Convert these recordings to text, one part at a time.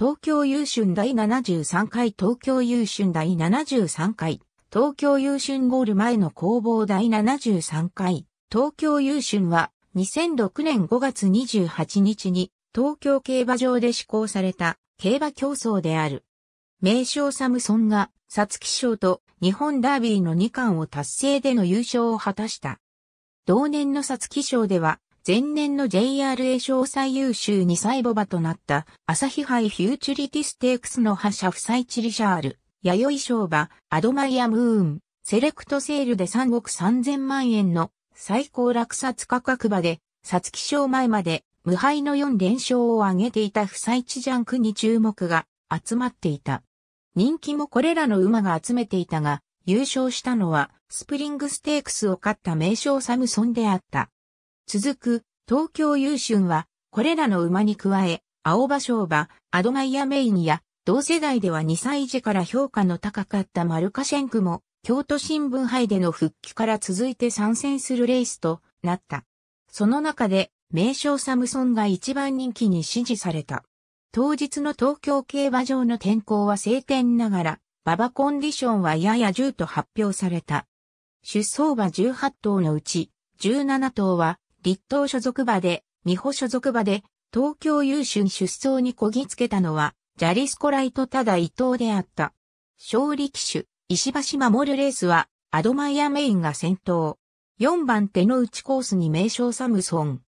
東京優春第73回東京優春第73回東京優春ゴール前の工房第73回東京優春は2006年5月28日に東京競馬場で施行された競馬競争である。名称サムソンが皐月賞と日本ダービーの2冠を達成での優勝を果たした。同年の皐月賞では前年の JRA 賞最優秀2歳後場となった、朝日杯フューチュリティステークスの覇者フサイチリシャール、弥生賞馬、アドマイアムーン、セレクトセールで3億3000万円の最高落札価格馬で、皐月賞前まで無敗の4連勝を挙げていたフサイチジャンクに注目が集まっていた。人気もこれらの馬が集めていたが、優勝したのはスプリングステークスを勝った名将サムソンであった。続く東京優春は、これらの馬に加え、青葉商馬、アドマイアメインや、同世代では2歳児から評価の高かったマルカシェンクも、京都新聞杯での復帰から続いて参戦するレースとなった。その中で、名称サムソンが一番人気に支持された。当日の東京競馬場の天候は晴天ながら、馬場コンディションはやや10と発表された。出走馬18頭のうち、17頭は立東所属馬で、美穂所属馬で、東京優秀出走にこぎつけたのは、ジャリスコライトただ伊藤であった。勝利騎手、石橋守るレースは、アドマイアメインが先頭。4番手の内コースに名称サムソン。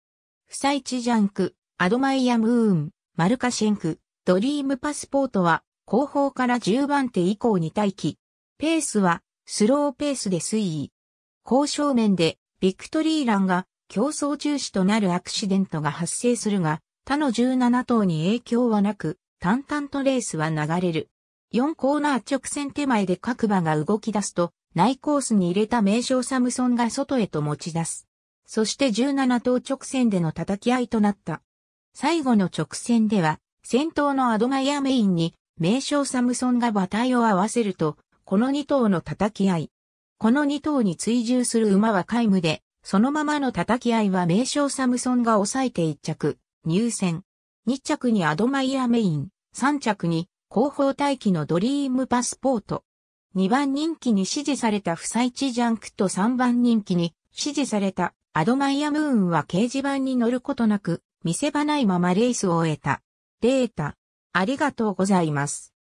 不採地ジャンク、アドマイアムーン、マルカシェンク、ドリームパスポートは、後方から10番手以降に待機。ペースは、スローペースで推移。交渉面で、ビクトリーランが、競争中止となるアクシデントが発生するが、他の17頭に影響はなく、淡々とレースは流れる。4コーナー直線手前で各馬が動き出すと、内コースに入れた名称サムソンが外へと持ち出す。そして17頭直線での叩き合いとなった。最後の直線では、先頭のアドマイアメインに、名称サムソンが馬体を合わせると、この2頭の叩き合い。この2頭に追従する馬は皆無で、そのままの叩き合いは名称サムソンが抑えて1着、入選。2着にアドマイアメイン、3着に後方待機のドリームパスポート。2番人気に支持された不採地ジャンクと3番人気に支持されたアドマイアムーンは掲示板に乗ることなく見せ場ないままレースを終えた。データ、ありがとうございます。